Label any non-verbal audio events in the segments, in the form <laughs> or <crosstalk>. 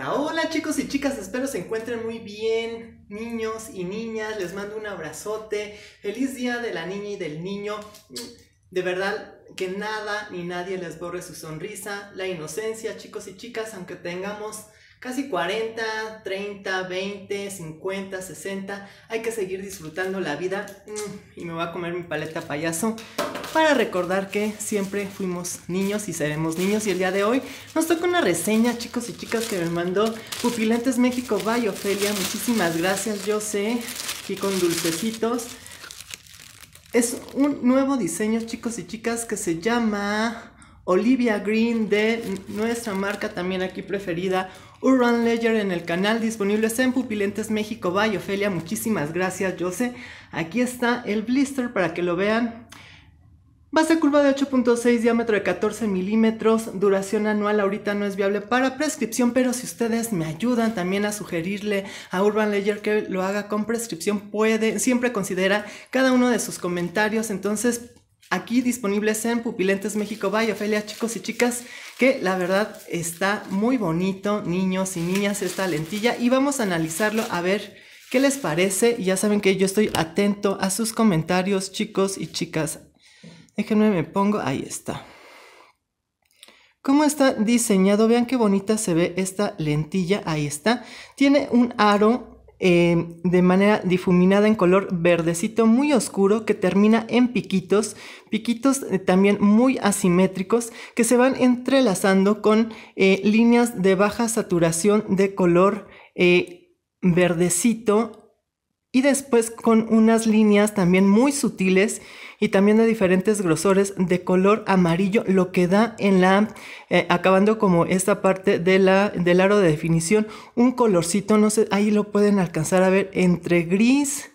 Hola, chicos y chicas, espero se encuentren muy bien, niños y niñas, les mando un abrazote, feliz día de la niña y del niño, de verdad que nada ni nadie les borre su sonrisa, la inocencia chicos y chicas, aunque tengamos casi 40, 30, 20, 50, 60. Hay que seguir disfrutando la vida. Mm, y me voy a comer mi paleta payaso para recordar que siempre fuimos niños y seremos niños. Y el día de hoy nos toca una reseña, chicos y chicas, que me mandó Pupilantes México. Vaya, Ofelia, muchísimas gracias. Yo sé, aquí con dulcecitos. Es un nuevo diseño, chicos y chicas, que se llama Olivia Green de nuestra marca también aquí preferida, Urban Ledger en el canal disponible en Pupilentes México. Bye, Ofelia. Muchísimas gracias, Jose. Aquí está el blister para que lo vean. Base curva de 8.6, diámetro de 14 milímetros, duración anual ahorita no es viable para prescripción, pero si ustedes me ayudan también a sugerirle a Urban Ledger que lo haga con prescripción, puede, siempre considera cada uno de sus comentarios, entonces aquí disponibles en Pupilentes México Bay. Ofelia, chicos y chicas, que la verdad está muy bonito, niños y niñas, esta lentilla. Y vamos a analizarlo a ver qué les parece. Ya saben que yo estoy atento a sus comentarios, chicos y chicas. Déjenme, me pongo, ahí está. ¿Cómo está diseñado? Vean qué bonita se ve esta lentilla, ahí está. Tiene un aro Em, de manera difuminada en color verdecito muy oscuro que termina en piquitos, piquitos eh, también muy asimétricos que se van entrelazando con eh, líneas de baja saturación de color eh, verdecito y después con unas líneas también muy sutiles y también de diferentes grosores de color amarillo, lo que da en la, eh, acabando como esta parte de la, del aro de definición, un colorcito, no sé, ahí lo pueden alcanzar a ver entre gris,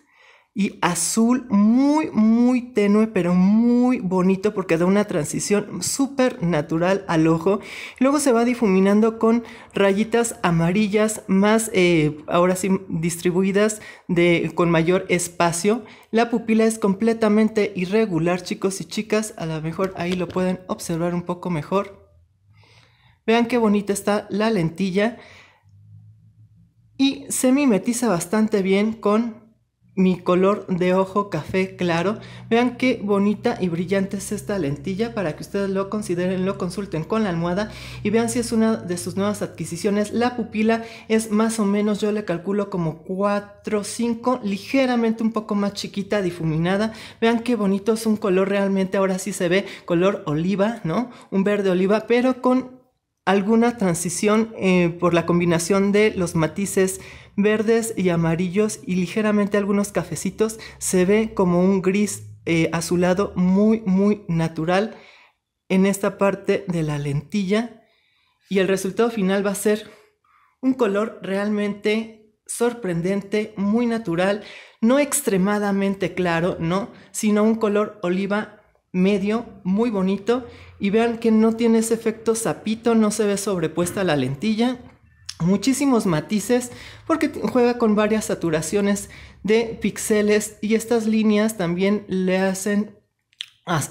y azul muy, muy tenue, pero muy bonito porque da una transición súper natural al ojo. Luego se va difuminando con rayitas amarillas más, eh, ahora sí, distribuidas de, con mayor espacio. La pupila es completamente irregular, chicos y chicas. A lo mejor ahí lo pueden observar un poco mejor. Vean qué bonita está la lentilla. Y se mimetiza bastante bien con mi color de ojo café claro. Vean qué bonita y brillante es esta lentilla para que ustedes lo consideren, lo consulten con la almohada y vean si es una de sus nuevas adquisiciones. La pupila es más o menos, yo le calculo como 4, 5, ligeramente un poco más chiquita, difuminada. Vean qué bonito es un color realmente, ahora sí se ve color oliva, ¿no? Un verde oliva, pero con alguna transición eh, por la combinación de los matices verdes y amarillos y ligeramente algunos cafecitos, se ve como un gris eh, azulado muy, muy natural en esta parte de la lentilla y el resultado final va a ser un color realmente sorprendente, muy natural, no extremadamente claro, ¿no? Sino un color oliva medio, muy bonito. Y vean que no tiene ese efecto sapito, no se ve sobrepuesta la lentilla. Muchísimos matices porque juega con varias saturaciones de píxeles y estas líneas también le hacen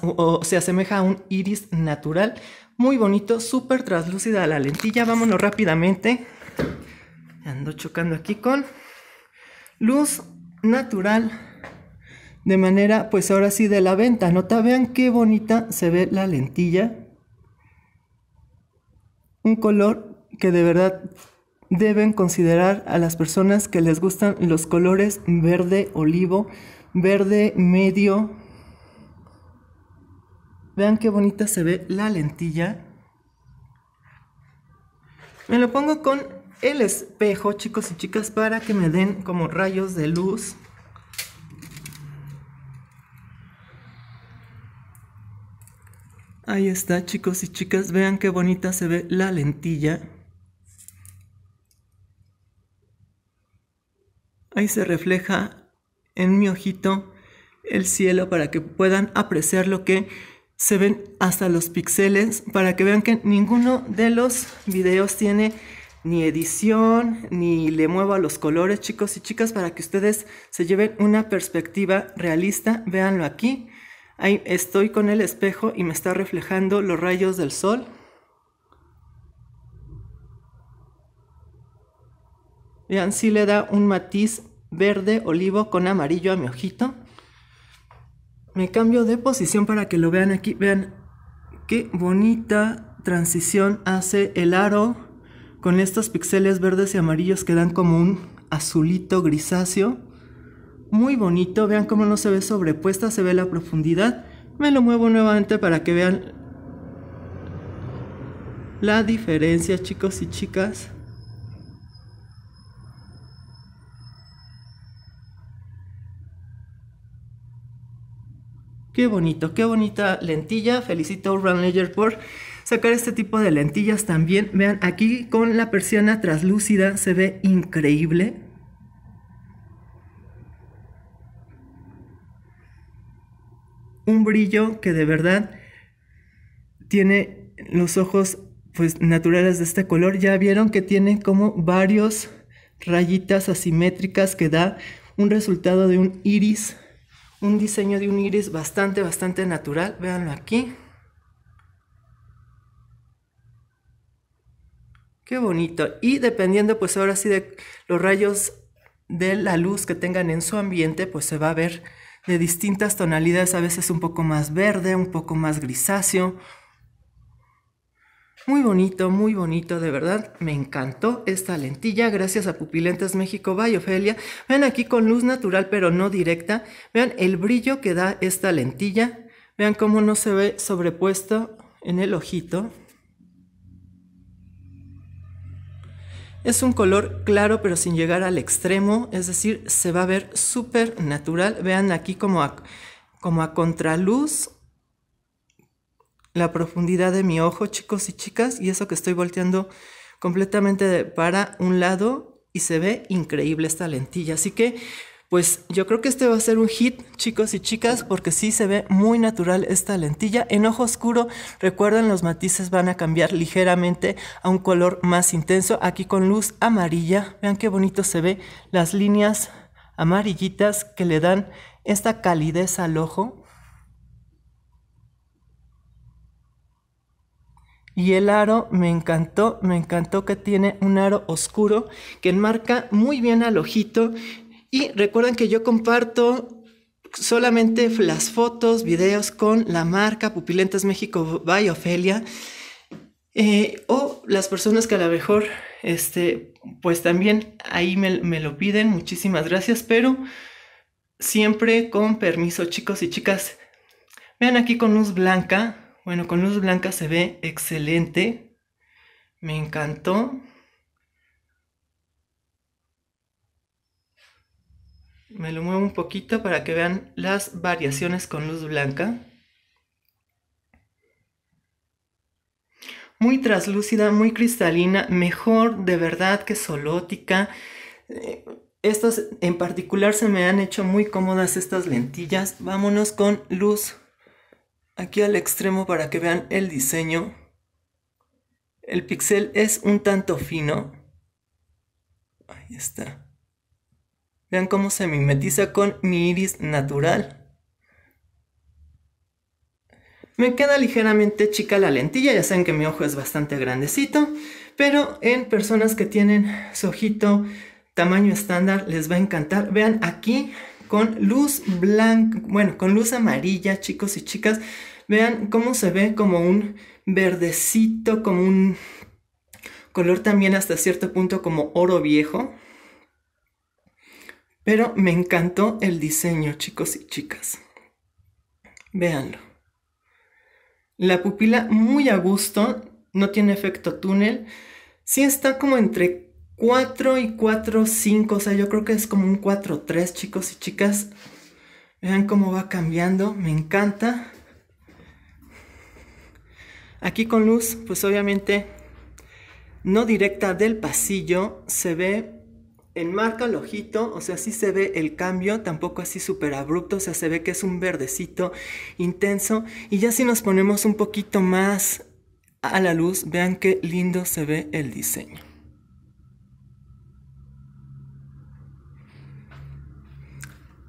o se asemeja a un iris natural. Muy bonito, súper translúcida la lentilla. Vámonos rápidamente. Ando chocando aquí con luz natural de manera, pues ahora sí, de la venta. Nota, vean qué bonita se ve la lentilla. Un color que de verdad deben considerar a las personas que les gustan los colores verde olivo, verde medio. Vean qué bonita se ve la lentilla. Me lo pongo con el espejo, chicos y chicas, para que me den como rayos de luz. Ahí está, chicos y chicas. Vean qué bonita se ve la lentilla. Ahí se refleja en mi ojito el cielo para que puedan apreciar lo que se ven hasta los píxeles para que vean que ninguno de los videos tiene ni edición ni le muevo a los colores chicos y chicas para que ustedes se lleven una perspectiva realista véanlo aquí Ahí estoy con el espejo y me está reflejando los rayos del sol. Vean si sí le da un matiz verde olivo con amarillo a mi ojito. Me cambio de posición para que lo vean aquí. Vean qué bonita transición hace el aro con estos pixeles verdes y amarillos que dan como un azulito grisáceo muy bonito, vean cómo no se ve sobrepuesta, se ve la profundidad. Me lo muevo nuevamente para que vean la diferencia, chicos y chicas. Qué bonito, qué bonita lentilla. Felicito a Urban por sacar este tipo de lentillas también. Vean, aquí con la persiana traslúcida se ve increíble. brillo que de verdad tiene los ojos pues naturales de este color. Ya vieron que tiene como varios rayitas asimétricas que da un resultado de un iris, un diseño de un iris bastante, bastante natural. Véanlo aquí. Qué bonito. Y dependiendo pues ahora sí de los rayos de la luz que tengan en su ambiente, pues se va a ver de distintas tonalidades, a veces un poco más verde, un poco más grisáceo. Muy bonito, muy bonito, de verdad, me encantó esta lentilla, gracias a Pupilentes México by Ofelia. Vean aquí con luz natural pero no directa, vean el brillo que da esta lentilla, vean cómo no se ve sobrepuesto en el ojito. Es un color claro pero sin llegar al extremo, es decir, se va a ver súper natural. Vean aquí como a, como a contraluz la profundidad de mi ojo, chicos y chicas, y eso que estoy volteando completamente para un lado y se ve increíble esta lentilla. Así que pues yo creo que este va a ser un hit, chicos y chicas, porque sí se ve muy natural esta lentilla. En ojo oscuro, recuerden, los matices van a cambiar ligeramente a un color más intenso. Aquí con luz amarilla, vean qué bonito se ve las líneas amarillitas que le dan esta calidez al ojo. Y el aro me encantó, me encantó que tiene un aro oscuro que enmarca muy bien al ojito y recuerden que yo comparto solamente las fotos, videos con la marca Pupilentas México by Ofelia. Eh, o las personas que a lo mejor, este, pues también ahí me, me, lo piden, muchísimas gracias, pero siempre con permiso, chicos y chicas. Vean aquí con luz blanca, bueno, con luz blanca se ve excelente, me encantó. Me lo muevo un poquito para que vean las variaciones con luz blanca. Muy traslúcida, muy cristalina, mejor de verdad que solótica. Eh, estos en particular se me han hecho muy cómodas estas lentillas. Vámonos con luz aquí al extremo para que vean el diseño. El pixel es un tanto fino. Ahí está. Vean cómo se mimetiza con mi iris natural. Me queda ligeramente chica la lentilla, ya saben que mi ojo es bastante grandecito, pero en personas que tienen su ojito tamaño estándar les va a encantar. Vean aquí con luz blanca, bueno, con luz amarilla, chicos y chicas, vean cómo se ve como un verdecito, como un color también hasta cierto punto como oro viejo. Pero me encantó el diseño, chicos y chicas. Véanlo. La pupila muy a gusto, no tiene efecto túnel. Sí está como entre 4 y 4, 5, o sea, yo creo que es como un 4, 3, chicos y chicas. Vean cómo va cambiando, me encanta. Aquí con luz, pues obviamente no directa del pasillo, se ve enmarca el ojito, o sea, sí se ve el cambio, tampoco así súper abrupto, o sea, se ve que es un verdecito intenso. Y ya si nos ponemos un poquito más a la luz, vean qué lindo se ve el diseño.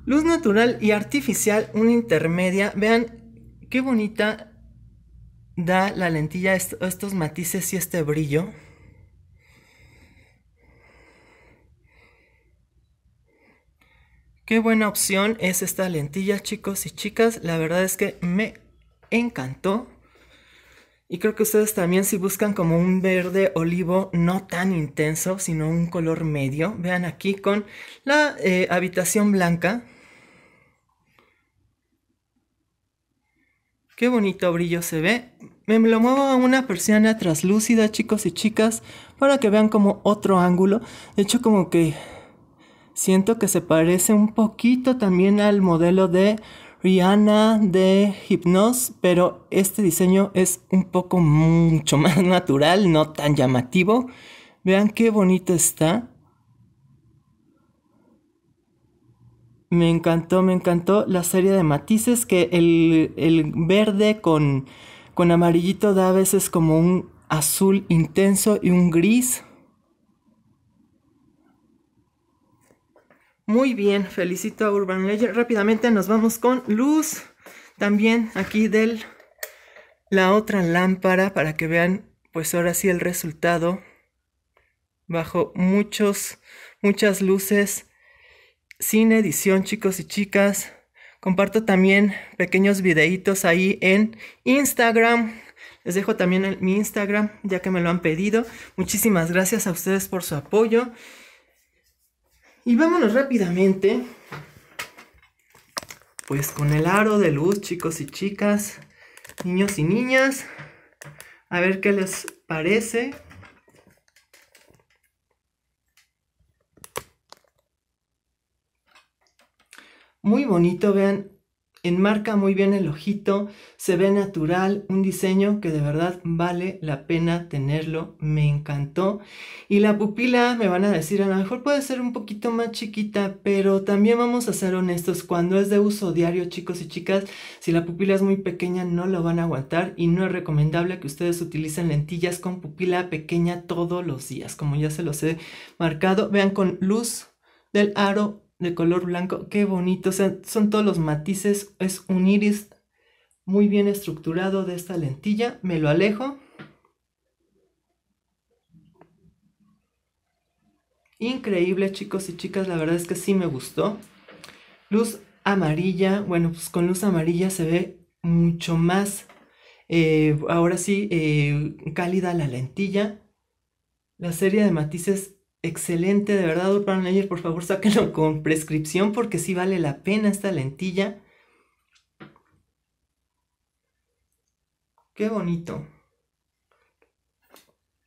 Luz natural y artificial, una intermedia. Vean qué bonita da la lentilla estos matices y este brillo. Qué buena opción es esta lentilla, chicos y chicas. La verdad es que me encantó. Y creo que ustedes también si buscan como un verde olivo no tan intenso, sino un color medio, vean aquí con la eh, habitación blanca. Qué bonito brillo se ve. Me lo muevo a una persiana traslúcida, chicos y chicas, para que vean como otro ángulo. De hecho, como que siento que se parece un poquito también al modelo de Rihanna de Hypnos, pero este diseño es un poco mucho <laughs> más natural, no tan llamativo. Vean qué bonito está. Me encantó, me encantó la serie de matices que el, verde con amarillito da a veces como un azul intenso y un gris. Muy bien, felicito a Urban Legend. Rápidamente nos vamos con luz. También aquí de la otra lámpara para que vean, pues ahora sí el resultado. Bajo muchos, muchas luces. Sin edición, chicos y chicas. Comparto también pequeños videitos ahí en Instagram. Les dejo también mi Instagram, ya que me lo han pedido. Muchísimas gracias a ustedes por su apoyo. Y vámonos rápidamente, pues con el aro de luz, chicos y chicas, niños y niñas, a ver qué les parece. Muy bonito, vean, Enmarca muy bien el ojito, se ve natural, un diseño que de verdad vale la pena tenerlo, me encantó. Y la pupila, me van a decir, a lo mejor puede ser un poquito más chiquita, pero también vamos a ser honestos, cuando es de uso diario, chicos y chicas, si la pupila es muy pequeña no lo van a aguantar y no es recomendable que ustedes utilicen lentillas con pupila pequeña todos los días, como ya se los he marcado, vean con luz del aro de color blanco. Qué bonito. son todos los matices. Es un iris muy bien estructurado de esta lentilla. Me lo alejo. Increíble, chicos y chicas. La verdad es que sí me gustó. Luz amarilla. Bueno, pues con luz amarilla se ve mucho más. Eh, ahora sí, eh, cálida la lentilla. La serie de matices Excelente, de verdad, Urban por favor, sáquenlo con prescripción porque sí vale la pena esta lentilla. Qué bonito.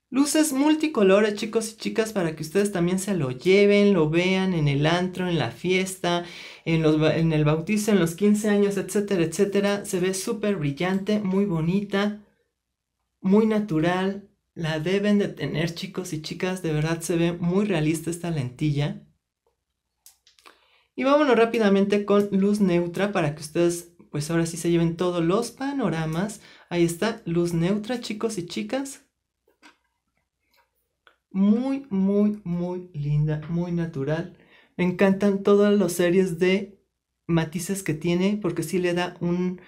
Luces multicolores, chicos y chicas, para que ustedes también se lo lleven, lo vean en el antro, en la fiesta, en, el bautizo, en los 15 años, etcétera, etcétera. Se ve súper brillante, muy bonita, muy natural, la deben de tener chicos y chicas, de verdad se ve muy realista esta lentilla. Y vámonos rápidamente con luz neutra para que ustedes pues ahora sí se lleven todos los panoramas. Ahí está, luz neutra chicos y chicas. Muy, muy, muy linda, muy natural. Me encantan todas las series de matices que tiene porque sí le da un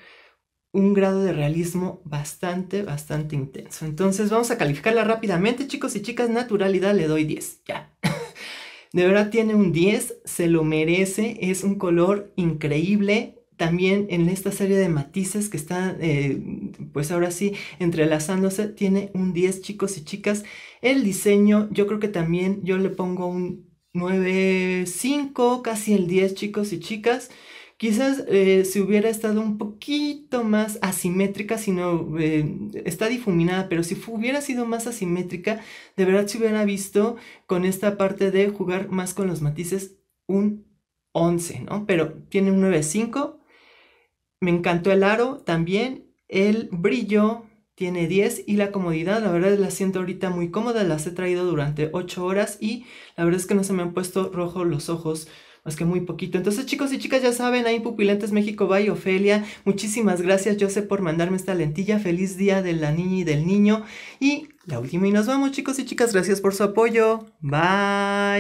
un grado de realismo bastante, bastante intenso. Entonces vamos a calificarla rápidamente, chicos y chicas. Naturalidad le doy 10, ya. <laughs> De verdad tiene un 10, se lo merece, es un color increíble. También en esta serie de matices que está, eh, pues ahora sí, entrelazándose, tiene un 10, chicos y chicas. El diseño, yo creo que también yo le pongo un 9, 5, casi el 10, chicos y chicas quizás eh, si hubiera estado un poquito más asimétrica, sino eh, está difuminada, pero si hubiera sido más asimétrica, de verdad se hubiera visto con esta parte de jugar más con los matices un 11, ¿no? Pero tiene un 9.5, me encantó el aro también, el brillo tiene 10 y la comodidad, la verdad la siento ahorita muy cómoda, las he traído durante 8 horas y la verdad es que no se me han puesto rojos los ojos más que muy poquito. Entonces, chicos y chicas, ya saben, ahí en Pupilentes México bye, Ofelia. Muchísimas gracias, sé, por mandarme esta lentilla. Feliz día de la niña y del niño. Y la última, y nos vamos, chicos y chicas. Gracias por su apoyo. Bye.